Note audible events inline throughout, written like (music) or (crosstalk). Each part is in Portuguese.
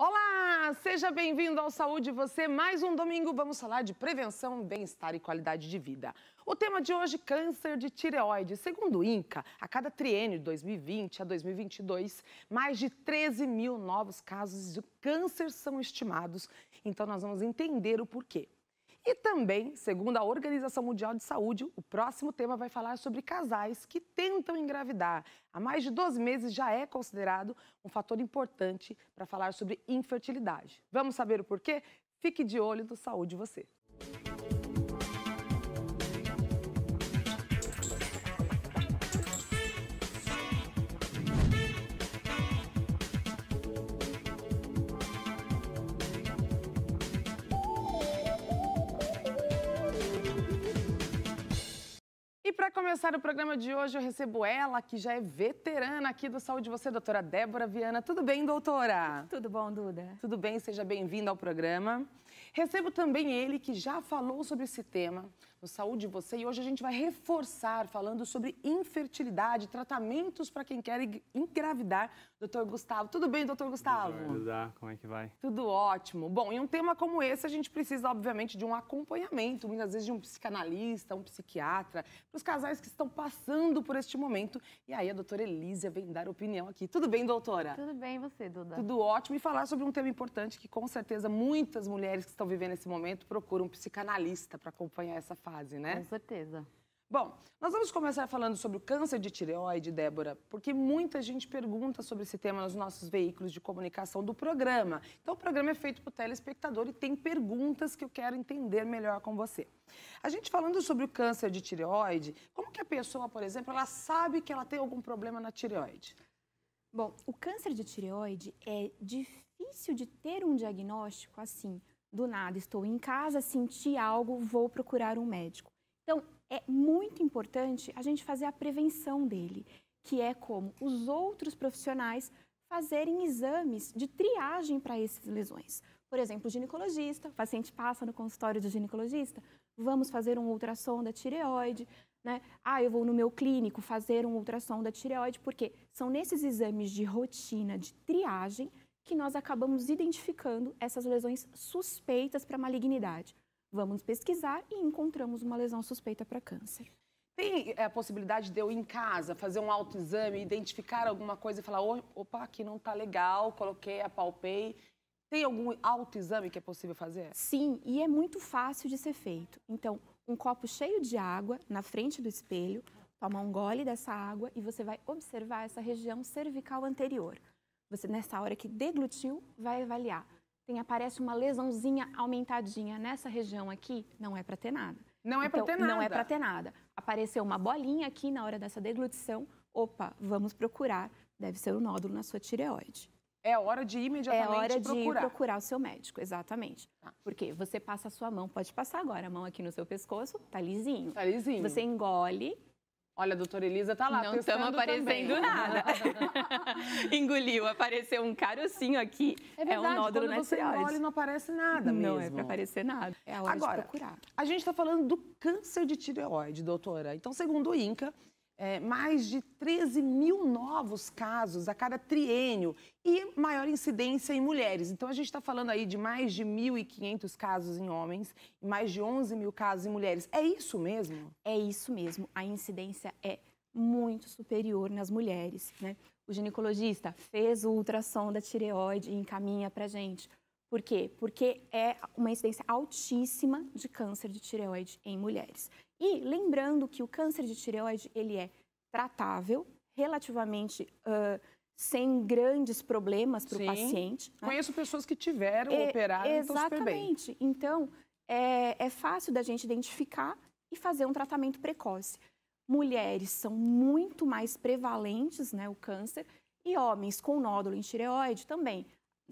Olá, seja bem-vindo ao Saúde Você. Mais um domingo vamos falar de prevenção, bem-estar e qualidade de vida. O tema de hoje, câncer de tireoide. Segundo o INCA, a cada triênio de 2020 a 2022, mais de 13 mil novos casos de câncer são estimados. Então nós vamos entender o porquê. E também, segundo a Organização Mundial de Saúde, o próximo tema vai falar sobre casais que tentam engravidar. Há mais de dois meses já é considerado um fator importante para falar sobre infertilidade. Vamos saber o porquê? Fique de olho no Saúde Você. Para começar o programa de hoje, eu recebo ela, que já é veterana aqui do Saúde Você, doutora Débora Viana. Tudo bem, doutora? Tudo bom, Duda? Tudo bem, seja bem-vinda ao programa. Recebo também ele, que já falou sobre esse tema no Saúde Você, e hoje a gente vai reforçar falando sobre infertilidade, tratamentos para quem quer engravidar doutor Gustavo. Tudo bem, doutor Gustavo? Ajudar, como é que vai? Tudo ótimo. Bom, em um tema como esse, a gente precisa, obviamente, de um acompanhamento, muitas vezes de um psicanalista, um psiquiatra, para os casais que estão passando por este momento. E aí a doutora Elísia vem dar opinião aqui. Tudo bem, doutora? Tudo bem, você, Duda? Tudo ótimo. E falar sobre um tema importante que, com certeza, muitas mulheres que estão vivendo esse momento procuram um psicanalista para acompanhar essa fase, né? Com certeza. Bom, nós vamos começar falando sobre o câncer de tireoide, Débora, porque muita gente pergunta sobre esse tema nos nossos veículos de comunicação do programa. Então, o programa é feito para o telespectador e tem perguntas que eu quero entender melhor com você. A gente falando sobre o câncer de tireoide, como que a pessoa, por exemplo, ela sabe que ela tem algum problema na tireoide? Bom, o câncer de tireoide é difícil de ter um diagnóstico assim, do nada, estou em casa, senti algo, vou procurar um médico. Então, é muito importante a gente fazer a prevenção dele, que é como os outros profissionais fazerem exames de triagem para essas lesões. Por exemplo, o ginecologista, o paciente passa no consultório do ginecologista, vamos fazer um ultrassom da tireoide, né? Ah, eu vou no meu clínico fazer um ultrassom da tireoide, porque são nesses exames de rotina de triagem que nós acabamos identificando essas lesões suspeitas para malignidade. Vamos pesquisar e encontramos uma lesão suspeita para câncer. Tem é, a possibilidade de eu em casa fazer um autoexame, identificar alguma coisa e falar: opa, aqui não está legal, coloquei, apalpei. Tem algum autoexame que é possível fazer? Sim, e é muito fácil de ser feito. Então, um copo cheio de água na frente do espelho, toma um gole dessa água e você vai observar essa região cervical anterior. Você, nessa hora que deglutiu, vai avaliar tem, aparece uma lesãozinha aumentadinha nessa região aqui, não é para ter nada. Não é então, para ter nada. Não é para ter nada. Apareceu uma bolinha aqui na hora dessa deglutição, opa, vamos procurar, deve ser um nódulo na sua tireoide. É hora de imediatamente procurar. É hora de procurar. procurar o seu médico, exatamente. Porque você passa a sua mão, pode passar agora a mão aqui no seu pescoço, tá lisinho. Tá lisinho. Você engole, Olha, a doutora Elisa tá lá. Não estamos aparecendo também. nada. (laughs) Engoliu, apareceu um carocinho aqui. É, verdade, é um nódulo quando você tireoide. engole não aparece nada mesmo. Não é para aparecer nada. É a hora Agora, de procurar. A gente está falando do câncer de tireoide, doutora. Então, segundo o INCA, é, mais de 13 mil novos casos a cada triênio e maior incidência em mulheres. Então, a gente está falando aí de mais de 1.500 casos em homens e mais de 11 mil casos em mulheres. É isso mesmo? É isso mesmo. A incidência é muito superior nas mulheres. Né? O ginecologista fez o ultrassom da tireoide e encaminha para gente. Por quê? Porque é uma incidência altíssima de câncer de tireoide em mulheres. E lembrando que o câncer de tireoide ele é tratável, relativamente uh, sem grandes problemas para o paciente. Né? Conheço pessoas que tiveram, é, operaram, exatamente. Então, é, é fácil da gente identificar e fazer um tratamento precoce. Mulheres são muito mais prevalentes, né, o câncer, e homens com nódulo em tireoide também.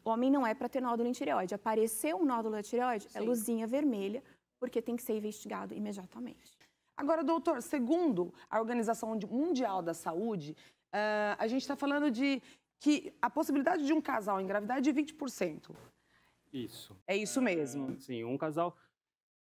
Homem não é para ter nódulo em tireoide. Aparecer um nódulo na tireoide, é Sim. é luzinha vermelha, porque tem que ser investigado imediatamente. Agora, doutor, segundo a Organização Mundial da Saúde, uh, a gente está falando de que a possibilidade de um casal engravidar é de 20%. Isso. É isso mesmo. É, sim, um casal.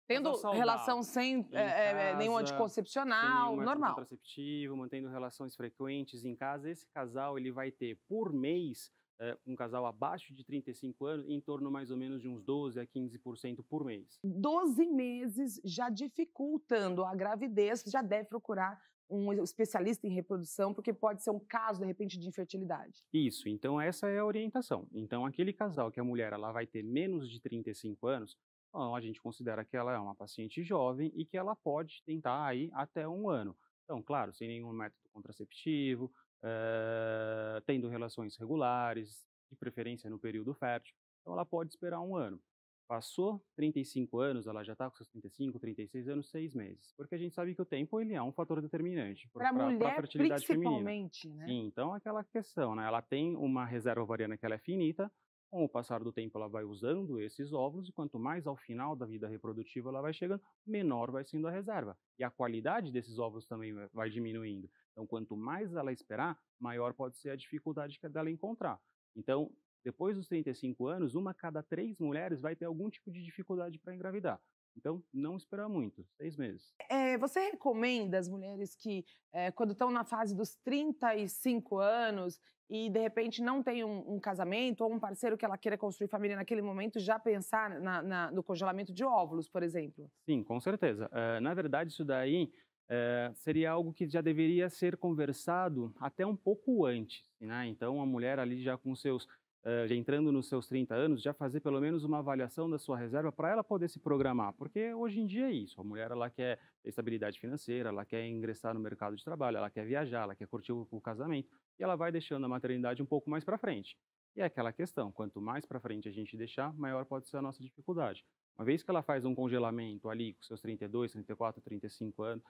Tendo casal relação sem é, casa, nenhum anticoncepcional, sem normal. Contraceptivo, mantendo relações frequentes em casa, esse casal ele vai ter por mês é, um casal abaixo de 35 anos em torno mais ou menos de uns 12 a 15% por mês. 12 meses já dificultando a gravidez, já deve procurar um especialista em reprodução, porque pode ser um caso, de repente, de infertilidade. Isso, então essa é a orientação. Então, aquele casal que a mulher ela vai ter menos de 35 anos, a gente considera que ela é uma paciente jovem e que ela pode tentar aí até um ano. Então, claro, sem nenhum método contraceptivo, é, tendo relações regulares, de preferência no período fértil. Então ela pode esperar um ano. Passou 35 anos, ela já está com seus 35, 36 anos, 6 meses. Porque a gente sabe que o tempo ele é um fator determinante para a fertilidade principalmente, feminina. Né? Sim, então é aquela questão, né? Ela tem uma reserva ovariana que ela é finita, com o passar do tempo ela vai usando esses óvulos e quanto mais ao final da vida reprodutiva ela vai chegando, menor vai sendo a reserva. E a qualidade desses óvulos também vai diminuindo. Então, quanto mais ela esperar, maior pode ser a dificuldade que é dela encontrar. Então, depois dos 35 anos, uma cada três mulheres vai ter algum tipo de dificuldade para engravidar. Então, não esperar muito, seis meses. É, você recomenda as mulheres que, é, quando estão na fase dos 35 anos e, de repente, não tem um, um, casamento ou um parceiro que ela queira construir família naquele momento, já pensar na, na, no congelamento de óvulos, por exemplo? Sim, com certeza. Eh, na verdade, isso daí é, seria algo que já deveria ser conversado até um pouco antes. Né? Então, a mulher ali já com seus eh, já entrando nos seus 30 anos, já fazer pelo menos uma avaliação da sua reserva para ela poder se programar, porque hoje em dia é isso. A mulher ela quer estabilidade financeira, ela quer ingressar no mercado de trabalho, ela quer viajar, ela quer curtir o, o casamento e ela vai deixando a maternidade um pouco mais para frente. E é aquela questão, quanto mais para frente a gente deixar, maior pode ser a nossa dificuldade. Uma vez que ela faz um congelamento ali com seus 32, 34, 35 anos,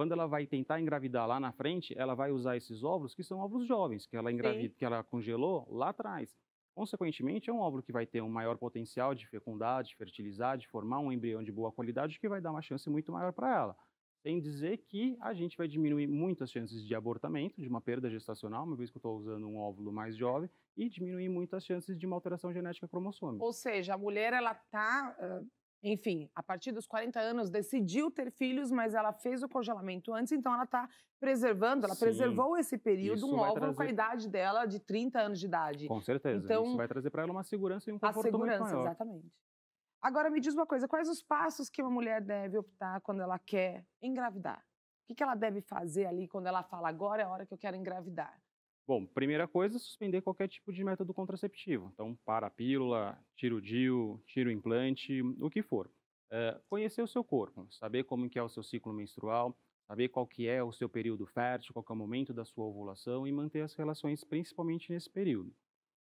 quando ela vai tentar engravidar lá na frente, ela vai usar esses óvulos que são óvulos jovens, que ela engravida, que ela congelou lá atrás. Consequentemente, é um óvulo que vai ter um maior potencial de fecundar, de fertilizar, de formar um embrião de boa qualidade, que vai dar uma chance muito maior para ela. Sem dizer que a gente vai diminuir muito as chances de abortamento, de uma perda gestacional, uma vez que eu estou usando um óvulo mais jovem, e diminuir muito as chances de uma alteração genética cromossômica. Ou seja, a mulher ela está uh enfim, a partir dos 40 anos decidiu ter filhos, mas ela fez o congelamento antes, então ela está preservando, ela Sim, preservou esse período, um óvulo trazer... com a idade dela de 30 anos de idade. Com certeza. Então, isso vai trazer para ela uma segurança e um conforto a segurança, maior. exatamente. Agora me diz uma coisa, quais os passos que uma mulher deve optar quando ela quer engravidar? O que ela deve fazer ali quando ela fala agora é a hora que eu quero engravidar? Bom, primeira coisa, suspender qualquer tipo de método contraceptivo. Então, para a pílula, tira o DIU, tira o implante, o que for. Uh, conhecer o seu corpo, saber como que é o seu ciclo menstrual, saber qual que é o seu período fértil, qual é o momento da sua ovulação e manter as relações principalmente nesse período.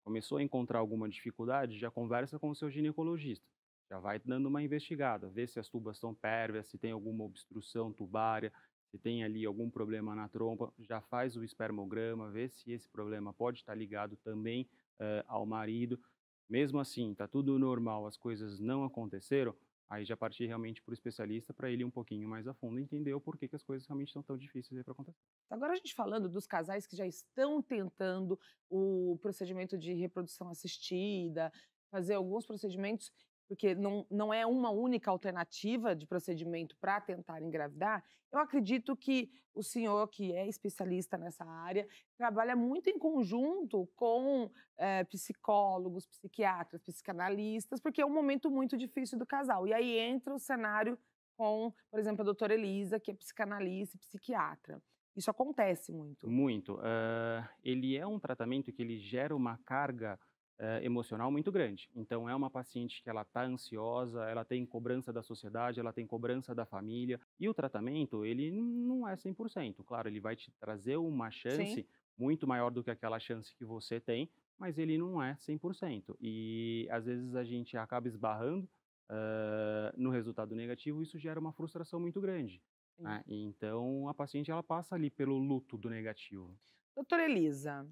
Começou a encontrar alguma dificuldade, já conversa com o seu ginecologista. Já vai dando uma investigada, vê se as tubas são pérvias, se tem alguma obstrução tubária, se tem ali algum problema na trompa, já faz o espermograma, vê se esse problema pode estar tá ligado também uh, ao marido. Mesmo assim, tá tudo normal, as coisas não aconteceram, aí já partir realmente para o especialista para ele um pouquinho mais a fundo entender o porquê que as coisas realmente estão tão difíceis para acontecer. Agora a gente falando dos casais que já estão tentando o procedimento de reprodução assistida, fazer alguns procedimentos porque não, não é uma única alternativa de procedimento para tentar engravidar, eu acredito que o senhor, que é especialista nessa área, trabalha muito em conjunto com é, psicólogos, psiquiatras, psicanalistas, porque é um momento muito difícil do casal. E aí entra o cenário com, por exemplo, a doutora Elisa, que é psicanalista e psiquiatra. Isso acontece muito. Muito. Uh, ele é um tratamento que ele gera uma carga eh, emocional muito grande. Então é uma paciente que ela está ansiosa, ela tem cobrança da sociedade, ela tem cobrança da família e o tratamento ele não é 100%. Claro, ele vai te trazer uma chance Sim. muito maior do que aquela chance que você tem, mas ele não é 100%. E às vezes a gente acaba esbarrando uh, no resultado negativo, isso gera uma frustração muito grande. Né? Então a paciente ela passa ali pelo luto do negativo. Doutora Elisa,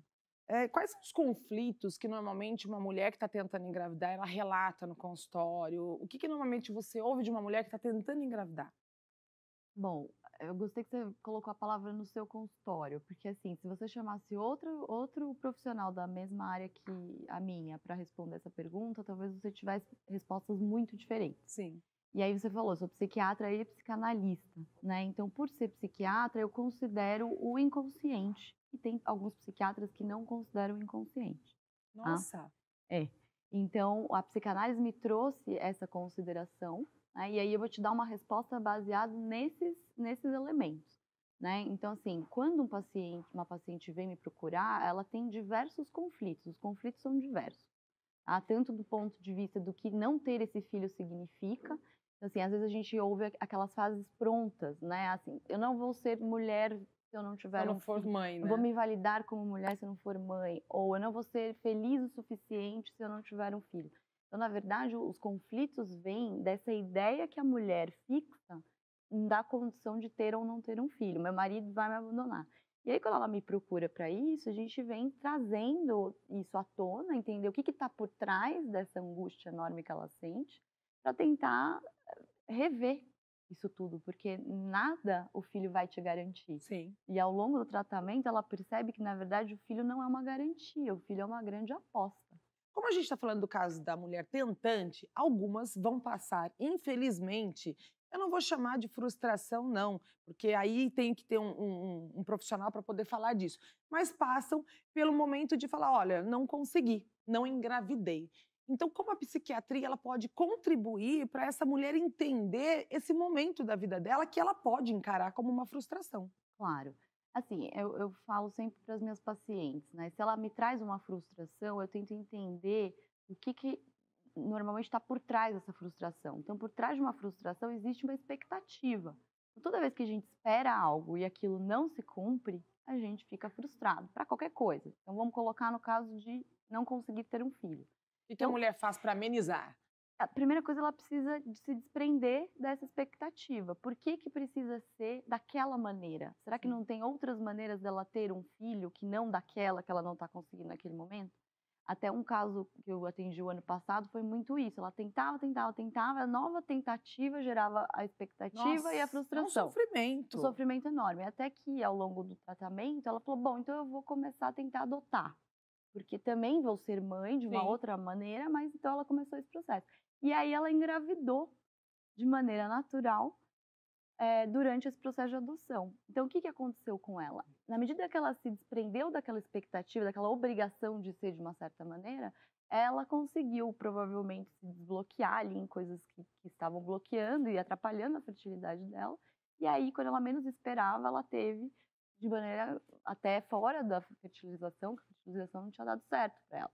é, quais são os conflitos que normalmente uma mulher que está tentando engravidar ela relata no consultório? O que, que normalmente você ouve de uma mulher que está tentando engravidar? Bom, eu gostei que você colocou a palavra no seu consultório, porque assim, se você chamasse outro, outro profissional da mesma área que a minha para responder essa pergunta, talvez você tivesse respostas muito diferentes. Sim. E aí você falou, sou psiquiatra e psicanalista, né? Então, por ser psiquiatra, eu considero o inconsciente. E tem alguns psiquiatras que não consideram o inconsciente. Tá? Nossa! Ah, é. Então, a psicanálise me trouxe essa consideração, né? e aí eu vou te dar uma resposta baseada nesses, nesses elementos. Né? Então, assim, quando um paciente, uma paciente vem me procurar, ela tem diversos conflitos, os conflitos são diversos. Tá? Tanto do ponto de vista do que não ter esse filho significa, então, assim, às vezes a gente ouve aquelas frases prontas, né? Assim, eu não vou ser mulher se eu não tiver. Se eu não um for filho. mãe, né? Eu vou né? me validar como mulher se eu não for mãe. Ou eu não vou ser feliz o suficiente se eu não tiver um filho. Então, na verdade, os conflitos vêm dessa ideia que a mulher fixa da condição de ter ou não ter um filho. Meu marido vai me abandonar. E aí, quando ela me procura para isso, a gente vem trazendo isso à tona, entender o que está por trás dessa angústia enorme que ela sente, para tentar rever isso tudo, porque nada o filho vai te garantir. Sim. E ao longo do tratamento, ela percebe que, na verdade, o filho não é uma garantia, o filho é uma grande aposta. Como a gente está falando do caso da mulher tentante, algumas vão passar, infelizmente, eu não vou chamar de frustração, não, porque aí tem que ter um, um, um profissional para poder falar disso. Mas passam pelo momento de falar: olha, não consegui, não engravidei. Então, como a psiquiatria ela pode contribuir para essa mulher entender esse momento da vida dela que ela pode encarar como uma frustração? Claro. Assim, eu, eu falo sempre para as minhas pacientes, né? Se ela me traz uma frustração, eu tento entender o que, que normalmente está por trás dessa frustração. Então, por trás de uma frustração existe uma expectativa. Então, toda vez que a gente espera algo e aquilo não se cumpre, a gente fica frustrado para qualquer coisa. Então, vamos colocar no caso de não conseguir ter um filho que, que a então mulher faz para amenizar? A primeira coisa, ela precisa de se desprender dessa expectativa. Por que, que precisa ser daquela maneira? Será que não tem outras maneiras dela ter um filho que não daquela que ela não está conseguindo naquele momento? Até um caso que eu atendi o ano passado foi muito isso. Ela tentava, tentava, tentava, a nova tentativa gerava a expectativa Nossa, e a é frustração. um sofrimento. Um sofrimento enorme. Até que, ao longo do tratamento, ela falou: bom, então eu vou começar a tentar adotar porque também vou ser mãe de uma Sim. outra maneira, mas então ela começou esse processo. E aí ela engravidou de maneira natural é, durante esse processo de adoção. Então, o que, que aconteceu com ela? Na medida que ela se desprendeu daquela expectativa, daquela obrigação de ser de uma certa maneira, ela conseguiu provavelmente se desbloquear ali em coisas que, que estavam bloqueando e atrapalhando a fertilidade dela. E aí, quando ela menos esperava, ela teve de maneira até fora da fertilização, que a fertilização não tinha dado certo para ela.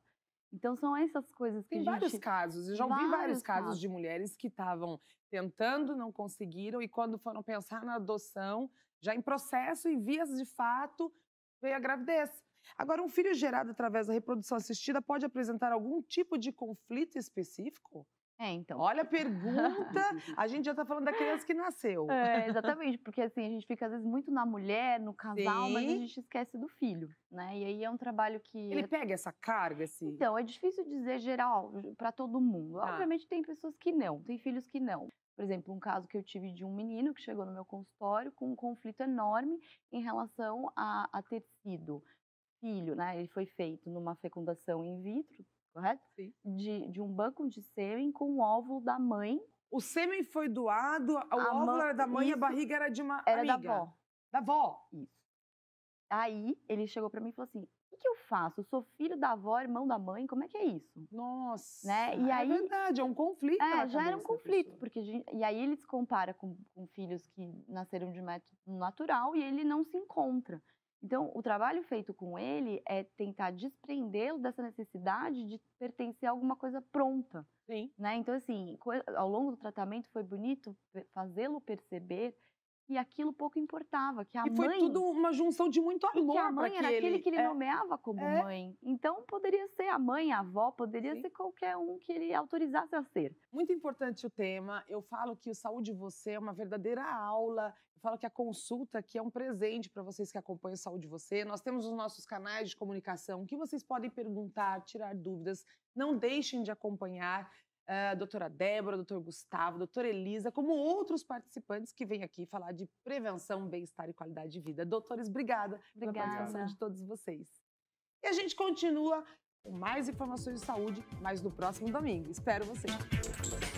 Então são essas coisas que Tem vários gente... casos, eu já ouvi vários, vários casos, casos de mulheres que estavam tentando, não conseguiram e quando foram pensar na adoção, já em processo e vias de fato, veio a gravidez. Agora, um filho gerado através da reprodução assistida pode apresentar algum tipo de conflito específico? É, então. Olha a (laughs) pergunta, a gente já tá falando da criança que nasceu. É, (laughs) exatamente, porque assim, a gente fica às vezes muito na mulher, no casal, Sim. mas a gente esquece do filho, né? E aí é um trabalho que... Ele é pega essa carga, assim? Então, é difícil dizer geral para todo mundo. Ah. Obviamente tem pessoas que não, tem filhos que não. Por exemplo, um caso que eu tive de um menino que chegou no meu consultório com um conflito enorme em relação a, a ter sido filho, né? Ele foi feito numa fecundação in vitro, correto? Sim. De, de um banco de sêmen com o óvulo da mãe. O sêmen foi doado, o a óvulo mãe, era da mãe e a barriga era de uma era amiga. da avó. Da avó? Isso. Aí ele chegou para mim e falou assim: o que eu faço? Eu sou filho da avó, irmão da mãe, como é que é isso? Nossa, né? e é aí, verdade, é um conflito. É, já era um conflito, porque gente, e aí ele se compara com, com filhos que nasceram de método natural e ele não se encontra. Então, o trabalho feito com ele é tentar desprendê-lo dessa necessidade de pertencer a alguma coisa pronta. Sim. Né? Então, assim, ao longo do tratamento foi bonito fazê-lo perceber e aquilo pouco importava. Que a e mãe, foi tudo uma junção de muito amor. que a mãe era aquele que ele é. nomeava como é. mãe. Então poderia ser a mãe, a avó, poderia Sim. ser qualquer um que ele autorizasse a ser. Muito importante o tema. Eu falo que o Saúde Você é uma verdadeira aula. Eu falo que a consulta aqui é um presente para vocês que acompanham o Saúde Você. Nós temos os nossos canais de comunicação que vocês podem perguntar, tirar dúvidas. Não deixem de acompanhar. Ah, doutora Débora, doutor Gustavo, doutora Elisa, como outros participantes que vêm aqui falar de prevenção, bem-estar e qualidade de vida. Doutores, obrigada, obrigada. pela participação de todos vocês. E a gente continua com mais informações de saúde, mas no próximo domingo. Espero vocês.